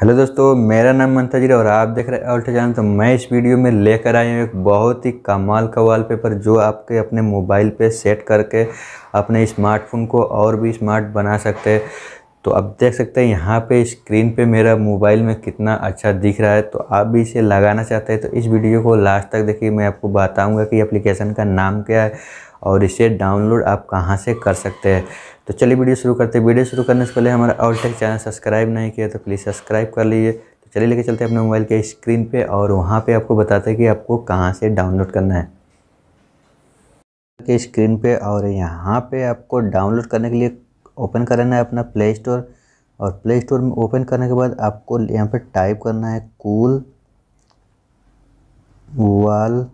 hello दोस्तों मेरा नाम मंथा जी और आप देख रहे हैं अल्ट्रा चैनल तो मैं इस वीडियो में लेकर आया हूँ एक बहुत ही कमाल का वॉलपेपर जो आपके अपने मोबाइल पे सेट करके अपने स्मार्टफोन को और भी स्मार्ट बना सकते हैं तो आप देख सकते हैं यहाँ पे स्क्रीन पे मेरा मोबाइल में कितना अच्छा दिख रहा है तो आप भी इसे लगाना चाहते हैं तो इस वीडियो को लास्ट तक देखिए मैं आपको बताऊँगा कि एप्लीकेशन का नाम क्या है और इसे डाउनलोड आप कहाँ से कर सकते हैं तो चलिए वीडियो शुरू करते हैं वीडियो शुरू करने से पहले हमारा ऑल टेक चैनल सब्सक्राइब नहीं किया तो प्लीज़ सब्सक्राइब कर लीजिए तो चलिए लेके चलते हैं अपने मोबाइल के स्क्रीन पे और वहाँ पे आपको बताते हैं कि आपको कहाँ से डाउनलोड करना है के स्क्रीन पे और यहाँ पे आपको डाउनलोड करने के लिए ओपन करना है अपना प्ले स्टोर और प्ले स्टोर में ओपन करने के बाद आपको यहाँ पर टाइप करना है कूल वाल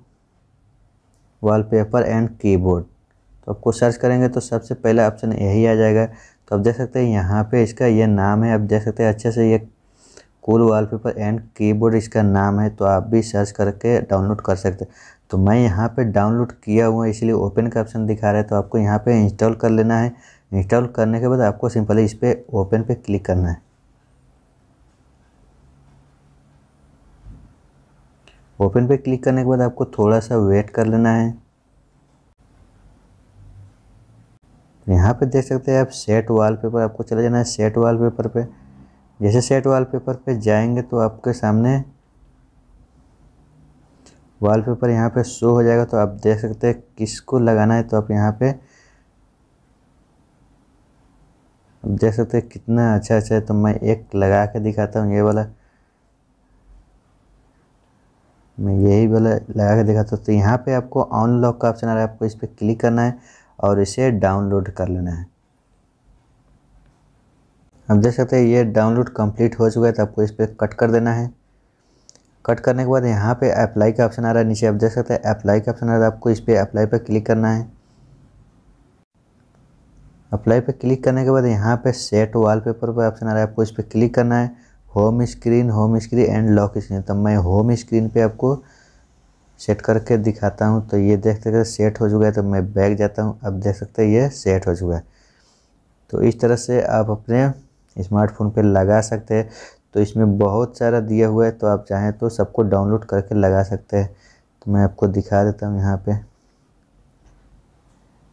वॉलपेपर एंड कीबोर्ड तो आपको सर्च करेंगे तो सबसे पहला ऑप्शन यही आ जाएगा तो आप देख सकते हैं यहाँ पे इसका ये नाम है आप देख सकते हैं अच्छे से ये कूल वॉलपेपर एंड कीबोर्ड इसका नाम है तो आप भी सर्च करके डाउनलोड कर सकते हैं तो मैं यहाँ पे डाउनलोड किया हुआ इसलिए ओपन का ऑप्शन दिखा रहा है तो आपको यहाँ पे इंस्टॉल कर लेना है इंस्टॉल करने के बाद आपको सिंपली इस पर ओपन पे क्लिक करना है ओपन पे क्लिक करने के बाद आपको थोड़ा सा वेट कर लेना है यहाँ पे देख सकते हैं आप सेट वॉलपेपर आपको चले जाना है सेट वॉलपेपर पे जैसे सेट वॉलपेपर पे जाएंगे तो आपके सामने वॉलपेपर यहाँ पे शो हो जाएगा तो आप देख सकते हैं किसको लगाना है तो आप यहाँ पे आप देख सकते हैं कितना अच्छा अच्छा है तो मैं एक लगा के दिखाता हूँ ये वाला मैं यही वाला लगा के दिखाता हूँ तो यहाँ पे आपको ऑन लॉक का ऑप्शन आ रहा है आपको इस पर क्लिक करना है और इसे डाउनलोड कर लेना है अब देख सकते हैं ये डाउनलोड कंप्लीट हो चुका है तो आपको इस पर कट कर देना है कट करने के बाद यहाँ पे अप्लाई का ऑप्शन आ रहा है नीचे आप देख सकते हैं अप्लाई का ऑप्शन आ रहा है आपको इस पर अप्लाई पर क्लिक करना है अप्लाई पर क्लिक करने के बाद यहाँ पे सेट वॉलपेपर पर ऑप्शन आ रहा है आपको इस पर क्लिक करना है home screen home screen and lock screen तब मैं होम स्क्रीन पे आपको सेट करके दिखाता हूँ तो ये देख सकते सेट हो चुका है तो मैं बैग जाता हूँ अब देख सकते हैं ये सेट हो चुका है तो इस तरह से आप अपने स्मार्टफोन पे लगा सकते हैं तो इसमें बहुत सारा दिया हुआ है तो आप चाहें तो सबको डाउनलोड करके लगा सकते हैं तो मैं आपको दिखा देता हूँ यहाँ पे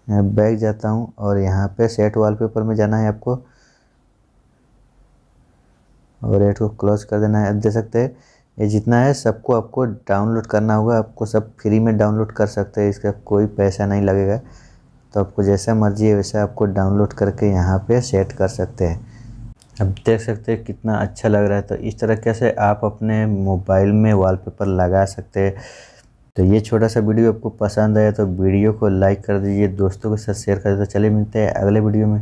मैं बैग जाता हूँ और यहाँ पे सेट वॉलपेपर में जाना है आपको और एट को क्लोज कर देना है अब दे सकते हैं ये जितना है सबको आपको डाउनलोड करना होगा आपको सब फ्री में डाउनलोड कर सकते हैं इसका कोई पैसा नहीं लगेगा तो आपको जैसा मर्जी है वैसा आपको डाउनलोड करके यहाँ पे सेट कर सकते हैं अब देख सकते हैं कितना अच्छा लग रहा है तो इस तरीके से आप अपने मोबाइल में वॉलपेपर लगा सकते हैं तो ये छोटा सा वीडियो आपको पसंद आया तो वीडियो को लाइक कर दीजिए दोस्तों के साथ शेयर कर दीजिए तो चलिए मिलते हैं अगले वीडियो में